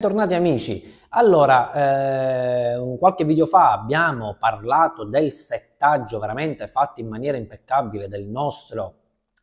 Bentornati amici, allora eh, qualche video fa abbiamo parlato del settaggio veramente fatto in maniera impeccabile del nostro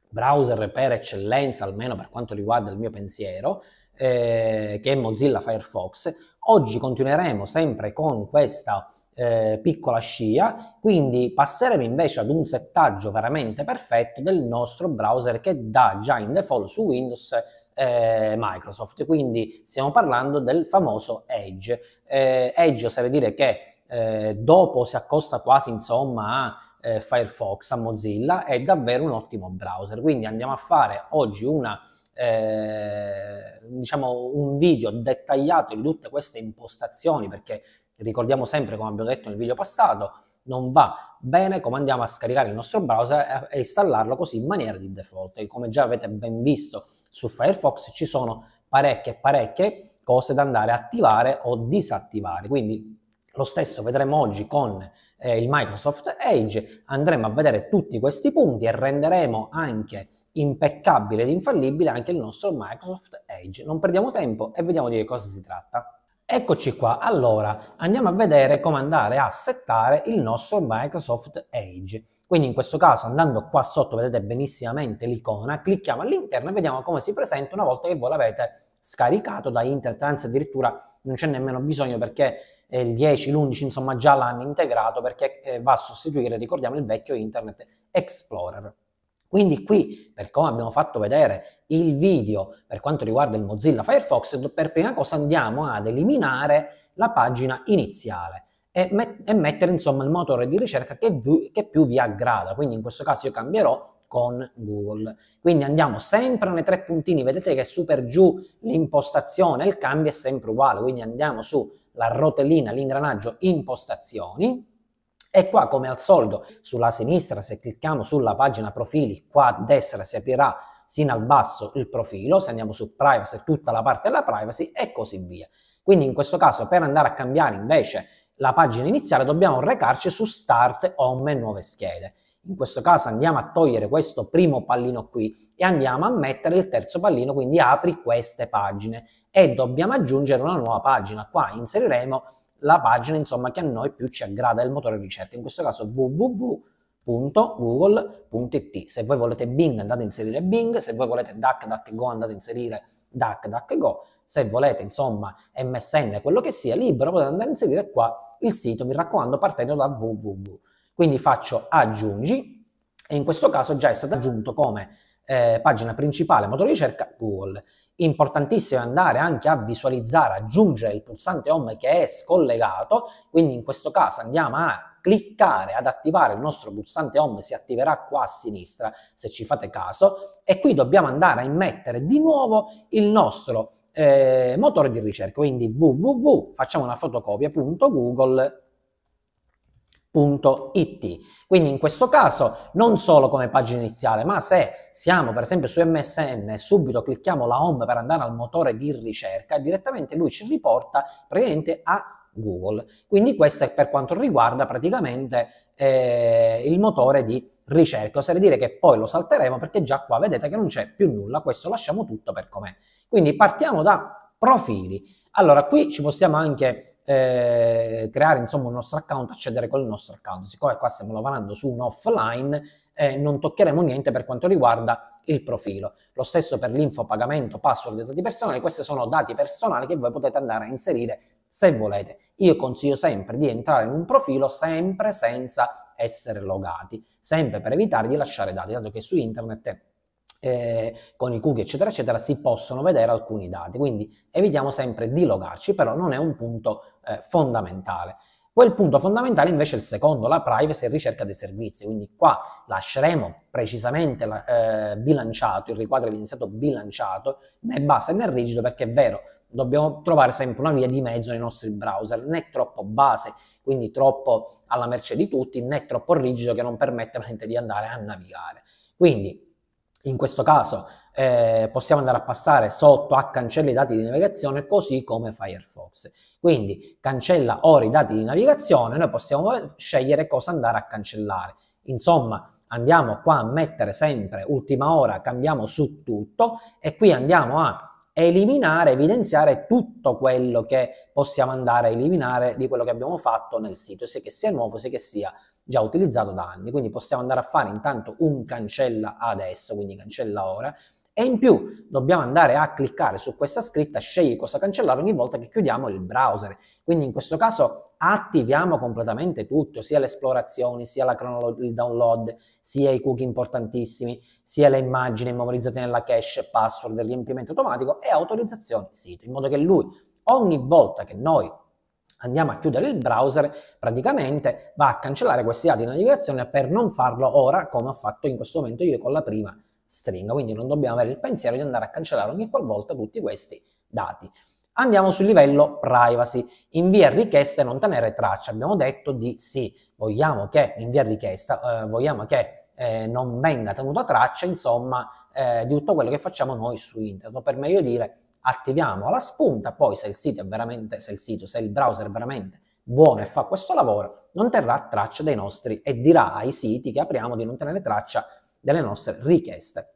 browser per eccellenza, almeno per quanto riguarda il mio pensiero, eh, che è Mozilla Firefox. Oggi continueremo sempre con questa eh, piccola scia, quindi passeremo invece ad un settaggio veramente perfetto del nostro browser che dà già in default su Windows eh, Microsoft. Quindi stiamo parlando del famoso Edge. Eh, Edge oserei dire che eh, dopo si accosta quasi insomma a eh, Firefox, a Mozilla, è davvero un ottimo browser. Quindi andiamo a fare oggi una, eh, diciamo un video dettagliato di tutte queste impostazioni perché ricordiamo sempre, come abbiamo detto nel video passato, non va bene come andiamo a scaricare il nostro browser e, installarlo così in maniera di default. E come già avete ben visto su Firefox ci sono parecchie parecchie cose da andare a attivare o disattivare. Quindi lo stesso vedremo oggi con eh, il Microsoft Edge, andremo a vedere tutti questi punti e renderemo anche impeccabile ed infallibile anche il nostro Microsoft Edge. Non perdiamo tempo e vediamo di che cosa si tratta. Eccoci qua, allora andiamo a vedere come andare a settare il nostro Microsoft Edge. Quindi in questo caso andando qua sotto vedete benissimamente l'icona, clicchiamo all'interno e vediamo come si presenta una volta che voi l'avete scaricato da internet, anzi addirittura non c'è nemmeno bisogno perché eh, il 10, l'11 insomma già l'hanno integrato perché eh, va a sostituire, ricordiamo, il vecchio Internet Explorer. Quindi qui, per come abbiamo fatto vedere il video per quanto riguarda il Mozilla Firefox, per prima cosa andiamo ad eliminare la pagina iniziale e, met- e mettere insomma il motore di ricerca che, vi- che più vi aggrada. Quindi in questo caso io cambierò con Google. Quindi andiamo sempre nei tre puntini, vedete che su per giù l'impostazione, il cambio è sempre uguale, quindi andiamo su la rotellina, l'ingranaggio impostazioni e qua, come al solito, sulla sinistra, se clicchiamo sulla pagina profili, qua a destra si aprirà sino al basso il profilo, se andiamo su privacy, tutta la parte della privacy e così via. Quindi in questo caso, per andare a cambiare invece la pagina iniziale, dobbiamo recarci su Start, Home e Nuove schede. In questo caso andiamo a togliere questo primo pallino qui e andiamo a mettere il terzo pallino, quindi apri queste pagine e dobbiamo aggiungere una nuova pagina. Qua inseriremo la pagina insomma, che a noi più ci aggrada il motore ricerca, in questo caso www.google.it. Se voi volete Bing andate a inserire Bing, se voi volete DuckDuckGo andate a inserire DuckDuckGo, se volete insomma MSN, quello che sia libero, potete andare a inserire qua il sito, mi raccomando, partendo da www. Quindi faccio aggiungi e in questo caso già è stato aggiunto come eh, pagina principale, motore di ricerca, Google. Importantissimo andare anche a visualizzare, aggiungere il pulsante home che è scollegato, quindi in questo caso andiamo a cliccare ad attivare il nostro pulsante home si attiverà qua a sinistra se ci fate caso e qui dobbiamo andare a immettere di nuovo il nostro eh, motore di ricerca quindi www facciamo una fotocopia.google it Quindi in questo caso non solo come pagina iniziale, ma se siamo per esempio su MSN e subito clicchiamo la home per andare al motore di ricerca, direttamente lui ci riporta praticamente a Google. Quindi questo è per quanto riguarda praticamente eh, il motore di ricerca. Oserei dire che poi lo salteremo perché già qua vedete che non c'è più nulla, questo lasciamo tutto per com'è. Quindi partiamo da profili. Allora qui ci possiamo anche eh, creare insomma un nostro account, accedere col nostro account. Siccome qua stiamo lavorando su un offline, eh, non toccheremo niente per quanto riguarda il profilo. Lo stesso per l'info, pagamento, password e dati personali, questi sono dati personali che voi potete andare a inserire se volete. Io consiglio sempre di entrare in un profilo sempre senza essere logati, sempre per evitare di lasciare dati, dato che su internet è eh, con i cookie, eccetera, eccetera, si possono vedere alcuni dati. Quindi evitiamo sempre di logarci, però non è un punto eh, fondamentale. Quel punto fondamentale invece è il secondo, la privacy e ricerca dei servizi, quindi qua lasceremo precisamente eh, bilanciato, il riquadro evidenziato bilanciato né basso né rigido perché è vero, dobbiamo trovare sempre una via di mezzo nei nostri browser, né troppo base, quindi troppo alla merce di tutti, né troppo rigido che non permette di andare a navigare. Quindi in questo caso eh, possiamo andare a passare sotto a cancella i dati di navigazione così come Firefox. Quindi cancella ora i dati di navigazione, noi possiamo scegliere cosa andare a cancellare. Insomma, andiamo qua a mettere sempre ultima ora, cambiamo su tutto e qui andiamo a eliminare, evidenziare tutto quello che possiamo andare a eliminare di quello che abbiamo fatto nel sito, sia che sia nuovo, sia che sia già utilizzato da anni, quindi possiamo andare a fare intanto un cancella adesso, quindi cancella ora, e in più dobbiamo andare a cliccare su questa scritta, scegli cosa cancellare ogni volta che chiudiamo il browser. Quindi in questo caso attiviamo completamente tutto, sia le esplorazioni, sia cronolo- il download, sia i cookie importantissimi, sia le immagini memorizzate nella cache, password, riempimento automatico e autorizzazioni sito, in modo che lui ogni volta che noi andiamo a chiudere il browser, praticamente va a cancellare questi dati di navigazione per non farlo ora come ho fatto in questo momento io con la prima stringa, quindi non dobbiamo avere il pensiero di andare a cancellare ogni qualvolta tutti questi dati. Andiamo sul livello privacy, invia richiesta e non tenere traccia. Abbiamo detto di sì, vogliamo che invia richiesta, eh, vogliamo che eh, non venga tenuta traccia, insomma, eh, di tutto quello che facciamo noi su internet. o Per meglio dire, attiviamo alla spunta, poi se il sito è veramente, se il sito, se il browser è veramente buono e fa questo lavoro, non terrà traccia dei nostri e dirà ai siti che apriamo di non tenere traccia delle nostre richieste.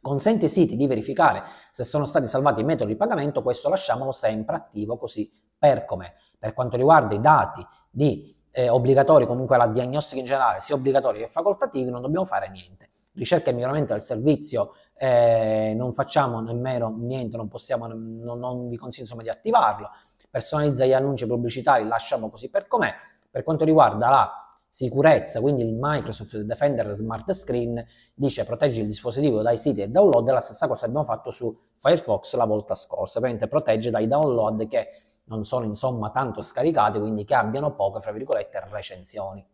Consente ai siti di verificare se sono stati salvati i metodi di pagamento, questo lasciamolo sempre attivo così per come. Per quanto riguarda i dati di eh, obbligatori, comunque la diagnostica in generale, sia obbligatori che facoltativi, non dobbiamo fare niente ricerca e miglioramento del servizio eh, non facciamo nemmeno niente, non, possiamo, non, non vi consiglio insomma, di attivarlo, personalizza gli annunci pubblicitari, lasciamo così per com'è. Per quanto riguarda la sicurezza, quindi il Microsoft Defender Smart Screen dice proteggi il dispositivo dai siti e download, la stessa cosa abbiamo fatto su Firefox la volta scorsa, ovviamente protegge dai download che non sono insomma tanto scaricati, quindi che abbiano poche, fra virgolette, recensioni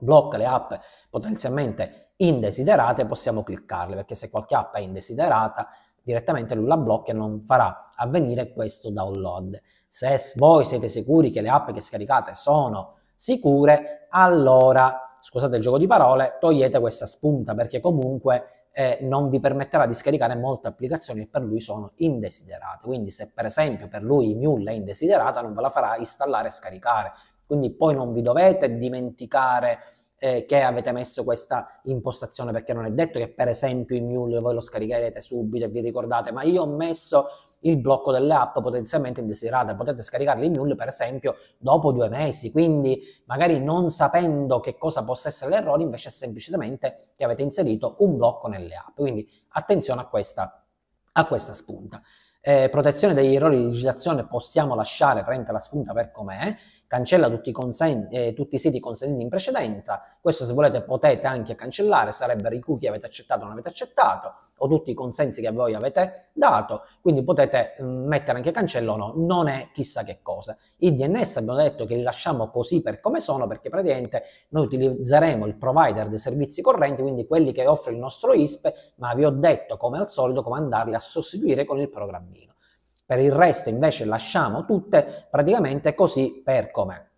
blocca le app potenzialmente indesiderate, possiamo cliccarle, perché se qualche app è indesiderata, direttamente lui la blocca e non farà avvenire questo download. Se voi siete sicuri che le app che scaricate sono sicure, allora, scusate il gioco di parole, togliete questa spunta, perché comunque eh, non vi permetterà di scaricare molte applicazioni che per lui sono indesiderate. Quindi se per esempio per lui Mule è indesiderata, non ve la farà installare e scaricare. Quindi poi non vi dovete dimenticare eh, che avete messo questa impostazione, perché non è detto che per esempio il Mule voi lo scaricherete subito e vi ricordate, ma io ho messo il blocco delle app potenzialmente indesiderate. Potete scaricarli in null per esempio, dopo due mesi. Quindi, magari non sapendo che cosa possa essere l'errore, invece è semplicemente che avete inserito un blocco nelle app. Quindi attenzione a questa, a questa spunta. Eh, protezione degli errori di digitazione possiamo lasciare, prendere la spunta per com'è cancella tutti i, consent- eh, tutti i siti consentiti in precedenza, questo se volete potete anche cancellare, sarebbero i cookie che avete accettato o non avete accettato, o tutti i consensi che voi avete dato, quindi potete mh, mm, mettere anche cancello o no, non è chissà che cosa. I DNS abbiamo detto che li lasciamo così per come sono, perché praticamente noi utilizzeremo il provider dei servizi correnti, quindi quelli che offre il nostro ISP, ma vi ho detto come al solito come andarli a sostituire con il programmino per il resto invece lasciamo tutte praticamente così per come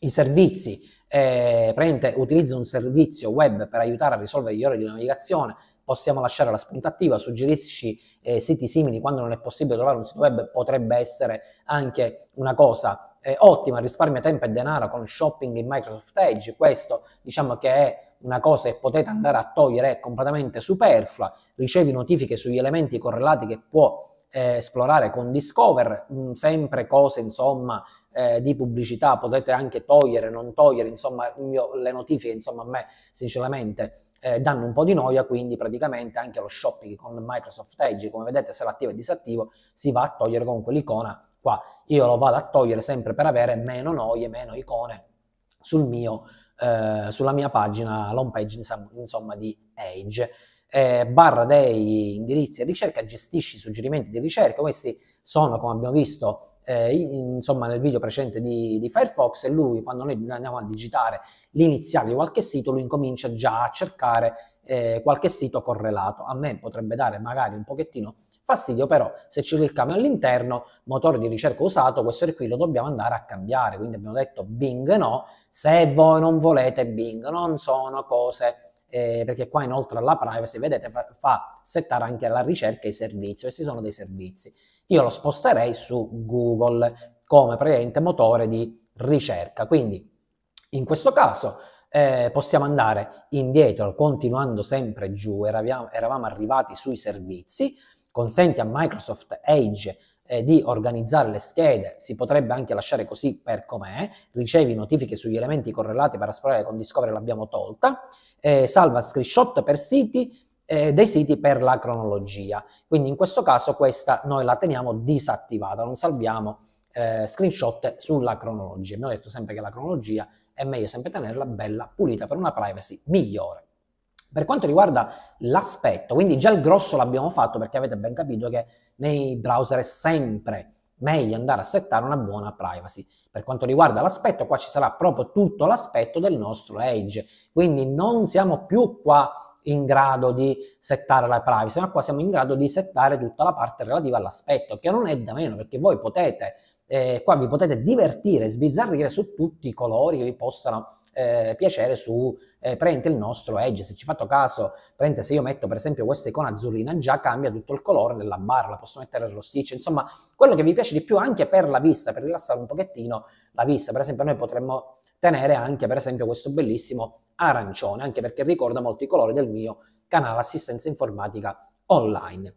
I servizi, eh, praticamente utilizzo un servizio web per aiutare a risolvere gli errori di navigazione, possiamo lasciare la spunta attiva, suggerisci eh, siti simili quando non è possibile trovare un sito web potrebbe essere anche una cosa eh, ottima, risparmia tempo e denaro con shopping in Microsoft Edge, questo diciamo che è una cosa che potete andare a togliere è completamente superflua, ricevi notifiche sugli elementi correlati che può eh, esplorare con Discover, mh, mm, sempre cose insomma eh, di pubblicità, potete anche togliere, non togliere, insomma mio, le notifiche insomma a me sinceramente eh, danno un po' di noia, quindi praticamente anche lo shopping con Microsoft Edge, come vedete se l'attivo e disattivo, si va a togliere con quell'icona qua. Io lo vado a togliere sempre per avere meno noie, meno icone sul mio, eh, sulla mia pagina, l'home page insomma di Edge eh, barra dei indirizzi di ricerca, gestisci i suggerimenti di ricerca, questi sono come abbiamo visto eh, insomma nel video precedente di, di Firefox e lui quando noi andiamo a digitare l'iniziale di qualche sito lui incomincia già a cercare eh, qualche sito correlato. A me potrebbe dare magari un pochettino fastidio, però se ci clicchiamo all'interno, motore di ricerca usato, questo qui lo dobbiamo andare a cambiare. Quindi abbiamo detto Bing no, se voi non volete Bing, non sono cose eh, perché qua inoltre alla privacy, vedete, fa, fa settare anche la ricerca e i servizi, questi sono dei servizi. Io lo sposterei su Google come praticamente motore di ricerca. Quindi in questo caso eh, possiamo andare indietro continuando sempre giù, eravamo, eravamo arrivati sui servizi, consente a Microsoft Edge eh, di organizzare le schede, si potrebbe anche lasciare così per com'è, ricevi notifiche sugli elementi correlati per esplorare con Discovery l'abbiamo tolta, eh, salva screenshot per siti, eh, dei siti per la cronologia. Quindi in questo caso questa noi la teniamo disattivata, non salviamo eh, screenshot sulla cronologia. Abbiamo detto sempre che la cronologia è meglio sempre tenerla bella pulita per una privacy migliore. Per quanto riguarda l'aspetto, quindi già il grosso l'abbiamo fatto perché avete ben capito che nei browser è sempre meglio andare a settare una buona privacy. Per quanto riguarda l'aspetto, qua ci sarà proprio tutto l'aspetto del nostro edge, quindi non siamo più qua in grado di settare la privacy, ma qua siamo in grado di settare tutta la parte relativa all'aspetto, che non è da meno perché voi potete eh, qua vi potete divertire, sbizzarrire su tutti i colori che vi possano eh, piacere su eh, prende il nostro edge. Se ci fate caso, prende se io metto per esempio questa icona azzurrina già cambia tutto il colore della barra, la posso mettere rossiccia, insomma, quello che vi piace di più anche per la vista, per rilassare un pochettino la vista. Per esempio noi potremmo tenere anche per esempio questo bellissimo arancione, anche perché ricorda molto i colori del mio canale assistenza informatica online.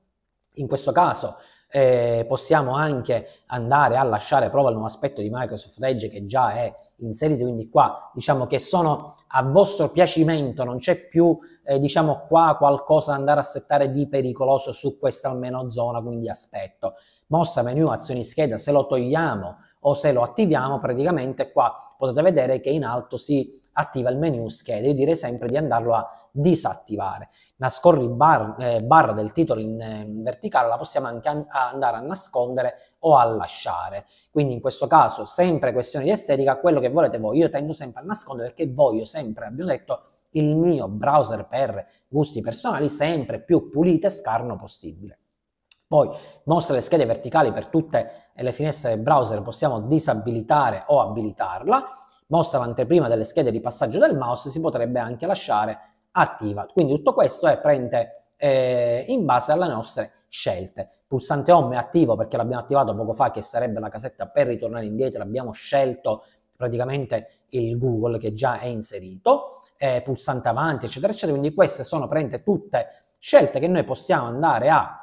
In questo caso eh, possiamo anche andare a lasciare prova al nuovo aspetto di Microsoft Edge che già è inserito, quindi qua diciamo che sono a vostro piacimento, non c'è più eh, diciamo qua qualcosa da andare a settare di pericoloso su questa almeno zona, quindi aspetto. Mossa menu, azioni scheda, se lo togliamo o se lo attiviamo praticamente qua potete vedere che in alto si attiva il menu schede io direi sempre di andarlo a disattivare. Nascorri bar, eh, barra del titolo in, eh, in verticale la possiamo anche an andare a nascondere o a lasciare. Quindi in questo caso sempre questione di estetica, quello che volete voi, io tendo sempre a nascondere perché voglio sempre, abbiamo detto, il mio browser per gusti personali sempre più pulito e scarno possibile. Poi mostra le schede verticali per tutte le finestre del browser, possiamo disabilitare o abilitarla. Mostra l'anteprima delle schede di passaggio del mouse, si potrebbe anche lasciare attiva. Quindi tutto questo è prende eh, in base alle nostre scelte. Pulsante home è attivo perché l'abbiamo attivato poco fa, che sarebbe la casetta per ritornare indietro, abbiamo scelto praticamente il Google che già è inserito, eh, pulsante avanti, eccetera, eccetera. Quindi queste sono praticamente tutte scelte che noi possiamo andare a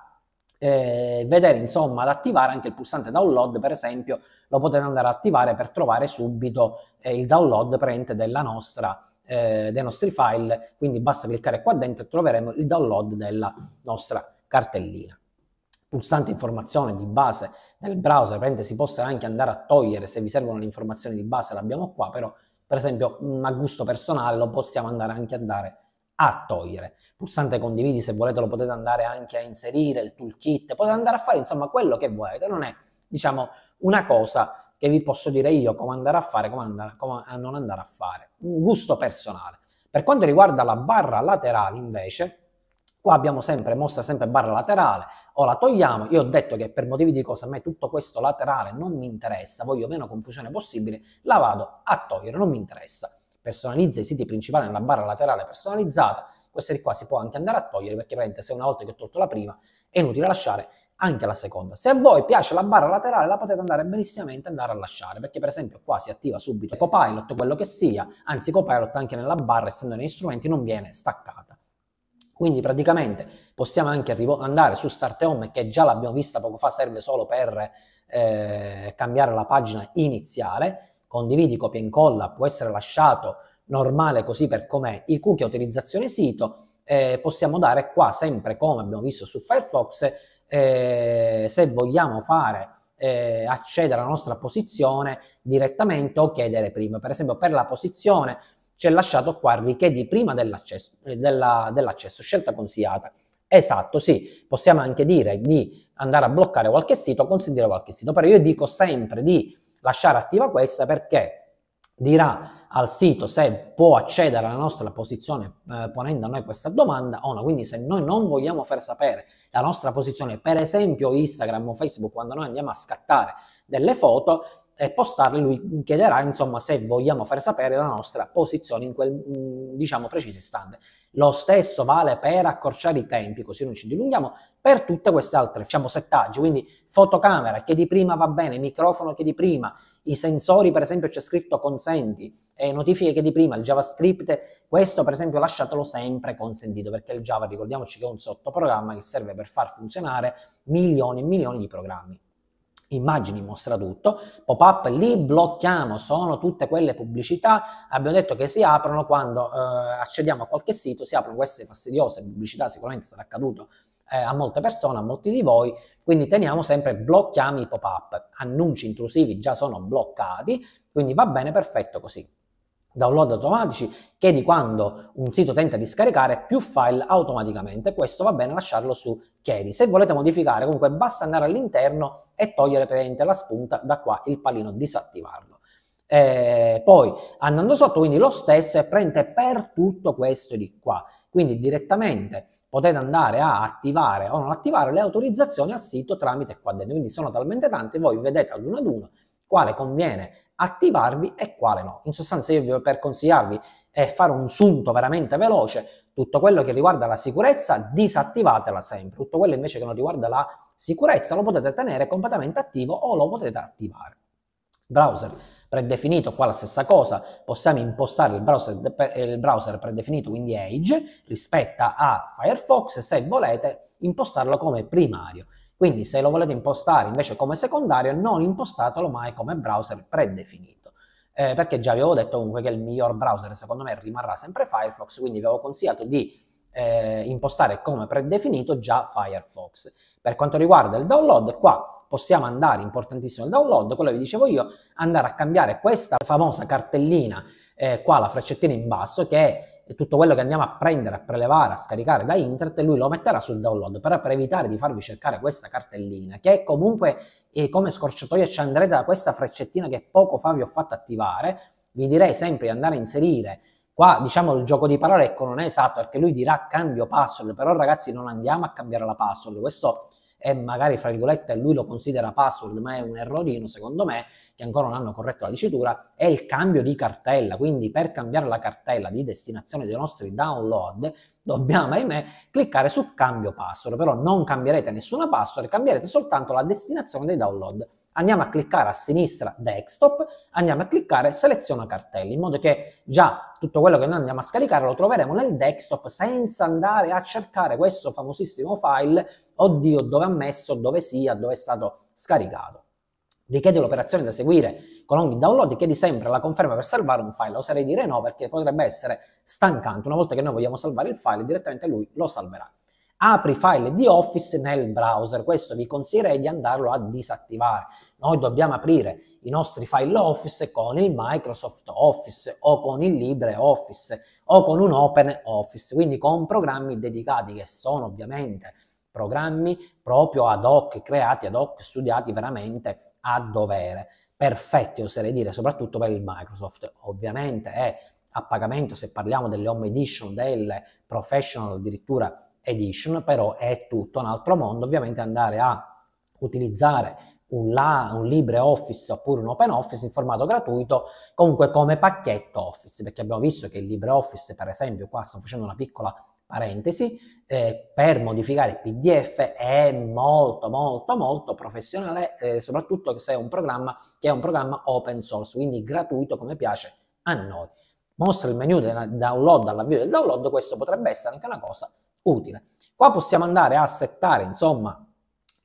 eh, vedere insomma ad attivare anche il pulsante download per esempio lo potete andare ad attivare per trovare subito eh, il download presente della nostra eh, dei nostri file, quindi basta cliccare qua dentro e troveremo il download della nostra cartellina. Pulsante informazione di base nel browser, si possono anche andare a togliere se vi servono le informazioni di base, l'abbiamo qua, però per esempio mm, a gusto personale lo possiamo andare anche a dare a togliere. Pulsante condividi, se volete lo potete andare anche a inserire, il toolkit, potete andare a fare insomma quello che volete, non è diciamo una cosa che vi posso dire io come andare a fare, come, andare, come a non andare a fare, un gusto personale. Per quanto riguarda la barra laterale invece, qua abbiamo sempre mostra sempre barra laterale, o la togliamo, io ho detto che per motivi di cosa a me tutto questo laterale non mi interessa, voglio meno confusione possibile, la vado a togliere, non mi interessa personalizza i siti principali nella barra laterale personalizzata, questa di qua si può anche andare a togliere perché ovviamente se una volta che ho tolto la prima è inutile lasciare anche la seconda. Se a voi piace la barra laterale la potete andare benissimamente andare a lasciare perché per esempio qua si attiva subito Copilot quello che sia, anzi Copilot anche nella barra essendo negli strumenti non viene staccata. Quindi praticamente possiamo anche andare su Start Home che già l'abbiamo vista poco fa, serve solo per eh, cambiare la pagina iniziale condividi, copia e incolla, può essere lasciato normale così per com'è, il cookie utilizzazione sito, eh, possiamo dare qua sempre come abbiamo visto su Firefox, eh, se vogliamo fare eh, accedere alla nostra posizione direttamente o chiedere prima. Per esempio per la posizione ci è lasciato qua richiedi prima dell'accesso, eh, della, dell'accesso scelta consigliata. Esatto, sì, possiamo anche dire di andare a bloccare qualche sito, consentire qualche sito, però io dico sempre di lasciare attiva questa perché dirà al sito se può accedere alla nostra posizione eh, ponendo a noi questa domanda o no. Quindi se noi non vogliamo far sapere la nostra posizione, per esempio Instagram o Facebook, quando noi andiamo a scattare delle foto e eh, postarle, lui chiederà insomma se vogliamo far sapere la nostra posizione in quel mm, diciamo preciso istante. Lo stesso vale per accorciare i tempi, così non ci dilunghiamo, per tutte queste altre, diciamo, settaggi, quindi fotocamera, che di prima va bene, microfono che di prima, i sensori per esempio c'è scritto consenti, eh, notifiche di prima, il JavaScript, questo per esempio lasciatelo sempre consentito, perché il Java ricordiamoci che è un sottoprogramma che serve per far funzionare milioni e milioni di programmi immagini mostra tutto, pop-up li blocchiamo, sono tutte quelle pubblicità, abbiamo detto che si aprono quando eh, accediamo a qualche sito, si aprono queste fastidiose pubblicità, sicuramente sarà accaduto eh, a molte persone, a molti di voi, quindi teniamo sempre blocchiamo i pop-up, annunci intrusivi già sono bloccati, quindi va bene, perfetto così download automatici che di quando un sito tenta di scaricare più file automaticamente. Questo va bene lasciarlo su Chiedi. Se volete modificare, comunque basta andare all'interno e togliere praticamente la spunta da qua il pallino disattivarlo. Eh, poi andando sotto, quindi lo stesso è presente per tutto questo di qua. Quindi direttamente potete andare a attivare o non attivare le autorizzazioni al sito tramite qua dentro. Quindi sono talmente tante, voi vedete ad uno ad uno quale conviene attivarvi e quale no. In sostanza io per consigliarvi e fare un sunto veramente veloce, tutto quello che riguarda la sicurezza disattivatela sempre, tutto quello invece che non riguarda la sicurezza lo potete tenere completamente attivo o lo potete attivare. Browser predefinito, qua la stessa cosa, possiamo impostare il browser, il browser predefinito, quindi Age, rispetto a Firefox, se volete impostarlo come primario. Quindi se lo volete impostare invece come secondario, non impostatelo mai come browser predefinito. Eh, perché già vi avevo detto comunque che il miglior browser secondo me rimarrà sempre Firefox, quindi vi avevo consigliato di eh, impostare come predefinito già Firefox. Per quanto riguarda il download, qua possiamo andare, importantissimo il download, quello che vi dicevo io, andare a cambiare questa famosa cartellina, eh, qua la freccettina in basso, che è e tutto quello che andiamo a prendere, a prelevare, a scaricare da internet, lui lo metterà sul download, però per evitare di farvi cercare questa cartellina, che comunque è eh, come scorciatoia ci andrete da questa freccettina che poco fa vi ho fatto attivare, vi direi sempre di andare a inserire Qua diciamo il gioco di parole ecco non è esatto perché lui dirà cambio password, però ragazzi non andiamo a cambiare la password, questo e magari fra virgolette lui lo considera password ma è un errorino secondo me che ancora non hanno corretto la dicitura è il cambio di cartella quindi per cambiare la cartella di destinazione dei nostri download dobbiamo, ahimè, cliccare su cambio password, però non cambierete nessuna password, cambierete soltanto la destinazione dei download. Andiamo a cliccare a sinistra desktop, andiamo a cliccare seleziona cartelli, in modo che già tutto quello che noi andiamo a scaricare lo troveremo nel desktop senza andare a cercare questo famosissimo file, oddio dove ha messo, dove sia, dove è stato scaricato richiede l'operazione da seguire con ogni download, chiedi sempre la conferma per salvare un file. Oserei dire no perché potrebbe essere stancante. Una volta che noi vogliamo salvare il file, direttamente lui lo salverà. Apri file di Office nel browser, questo vi consiglierei di andarlo a disattivare. Noi dobbiamo aprire i nostri file Office con il Microsoft Office o con il LibreOffice o con un OpenOffice, quindi con programmi dedicati che sono ovviamente programmi proprio ad hoc, creati ad hoc, studiati veramente a dovere, perfetti oserei dire, soprattutto per il Microsoft. Ovviamente è a pagamento se parliamo delle home edition, delle professional addirittura edition, però è tutto un altro mondo, ovviamente andare a utilizzare un, la, un LibreOffice oppure un OpenOffice in formato gratuito, comunque come pacchetto Office, perché abbiamo visto che il LibreOffice, per esempio, qua sto facendo una piccola parentesi, eh, per modificare il PDF è molto molto molto professionale, eh, soprattutto se è un programma che è un programma open source, quindi gratuito come piace a noi. Mostra il menu del download all'avvio del download, questo potrebbe essere anche una cosa utile. Qua possiamo andare a settare, insomma,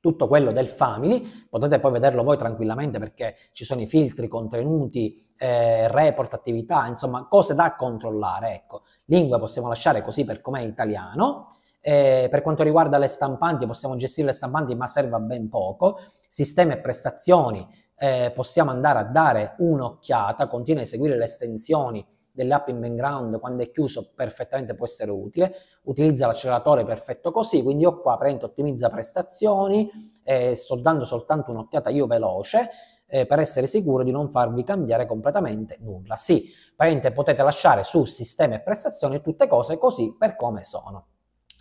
tutto quello del family, potete poi vederlo voi tranquillamente perché ci sono i filtri, contenuti, eh, report, attività, insomma cose da controllare, ecco lingua possiamo lasciare così per com'è italiano. Eh, per quanto riguarda le stampanti, possiamo gestire le stampanti, ma serve a ben poco. Sistema e prestazioni, eh, possiamo andare a dare un'occhiata, continua a eseguire le estensioni dell'app in background quando è chiuso perfettamente può essere utile, utilizza l'acceleratore perfetto così, quindi io qua prendo ottimizza prestazioni, eh, sto dando soltanto un'occhiata io veloce, eh, per essere sicuro di non farvi cambiare completamente nulla. Sì, praticamente potete lasciare su sistema e prestazioni tutte cose così per come sono.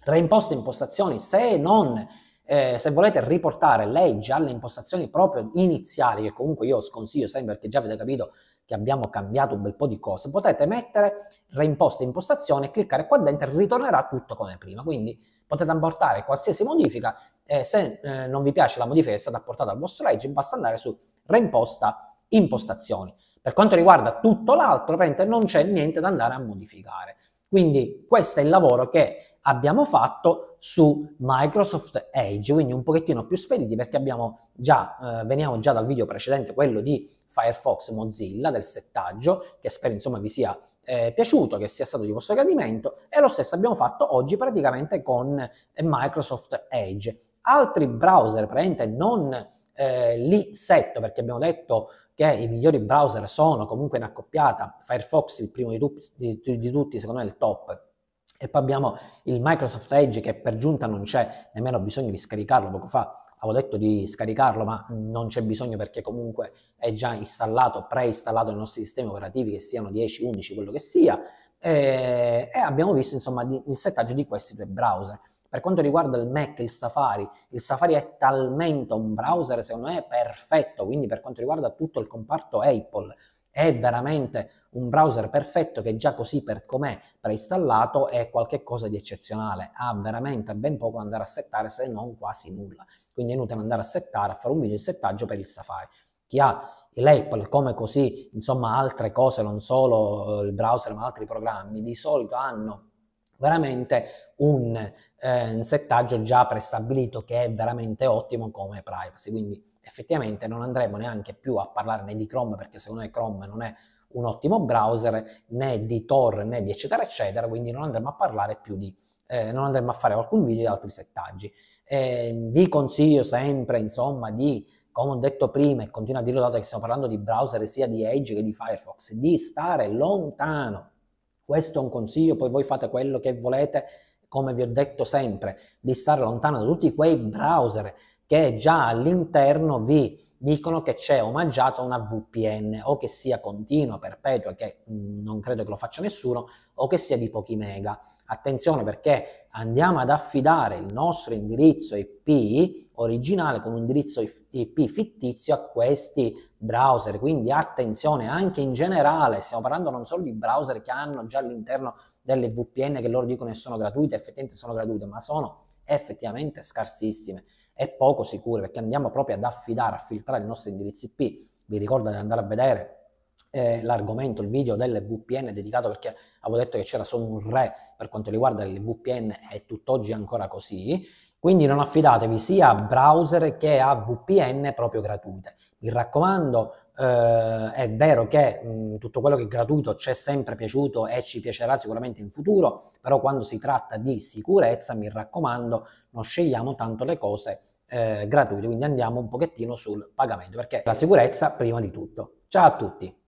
Reimposte impostazioni, se non eh, se volete riportare legge alle impostazioni proprio iniziali, che comunque io sconsiglio sempre perché già avete capito che abbiamo cambiato un bel po' di cose, potete mettere reimposte impostazioni, e cliccare qua dentro e ritornerà tutto come prima. Quindi potete apportare qualsiasi modifica e se eh, non vi piace la modifica che è stata apportata al vostro legge, basta andare su reimposta impostazioni. Per quanto riguarda tutto l'altro, non c'è niente da andare a modificare. Quindi questo è il lavoro che abbiamo fatto su Microsoft Edge, quindi un pochettino più spediti perché abbiamo già, eh, veniamo già dal video precedente, quello di Firefox Mozilla, del settaggio, che spero insomma vi sia eh, piaciuto, che sia stato di vostro gradimento, e lo stesso abbiamo fatto oggi praticamente con Microsoft Edge. Altri browser praticamente non eh, l'I7, perché abbiamo detto che i migliori browser sono comunque in accoppiata, Firefox il primo di, tu- di, di tutti, secondo me è il top, e poi abbiamo il Microsoft Edge che per giunta non c'è nemmeno bisogno di scaricarlo. Poco fa avevo detto di scaricarlo, ma non c'è bisogno perché comunque è già installato, preinstallato nei nostri sistemi operativi, che siano 10, 11, quello che sia. E, e abbiamo visto insomma di, il settaggio di questi due browser. Per quanto riguarda il Mac, il Safari, il Safari è talmente un browser, secondo me, perfetto, quindi per quanto riguarda tutto il comparto Apple, è veramente un browser perfetto che già così per com'è preinstallato è qualcosa di eccezionale, ha veramente ben poco da andare a settare se non quasi nulla, quindi è inutile andare a settare, a fare un video di settaggio per il Safari. Chi ha l'Apple come così, insomma altre cose, non solo eh, il browser ma altri programmi, di solito hanno veramente un, eh, un settaggio già prestabilito che è veramente ottimo come privacy. Quindi effettivamente non andremo neanche più a parlare né di Chrome perché secondo me Chrome non è un ottimo browser né di Tor né di eccetera eccetera, quindi non andremo a parlare più di, eh, non andremo a fare alcun video di altri settaggi. Eh, vi consiglio sempre insomma di come ho detto prima e continuo a dirlo dato che stiamo parlando di browser sia di Edge che di Firefox, di stare lontano questo è un consiglio, poi voi fate quello che volete, come vi ho detto sempre, di stare lontano da tutti quei browser che già all'interno vi dicono che c'è omaggiato una VPN o che sia continua, perpetua, che mh, mm, non credo che lo faccia nessuno, o che sia di pochi mega. Attenzione perché andiamo ad affidare il nostro indirizzo IP originale con un indirizzo IP fittizio a questi browser, quindi attenzione anche in generale, stiamo parlando non solo di browser che hanno già all'interno delle VPN che loro dicono che sono gratuite, effettivamente sono gratuite, ma sono effettivamente scarsissime è poco sicuro perché andiamo proprio ad affidare, a filtrare i nostri indirizzi IP. Vi ricordo di andare a vedere eh, l'argomento, il video delle VPN dedicato perché avevo detto che c'era solo un re per quanto riguarda le VPN e tutt'oggi ancora così. Quindi non affidatevi sia a browser che a VPN proprio gratuite. Mi raccomando, eh, è vero che mh, mm, tutto quello che è gratuito ci è sempre piaciuto e ci piacerà sicuramente in futuro, però quando si tratta di sicurezza, mi raccomando, non scegliamo tanto le cose eh, gratuite, quindi andiamo un pochettino sul pagamento, perché la sicurezza prima di tutto. Ciao a tutti!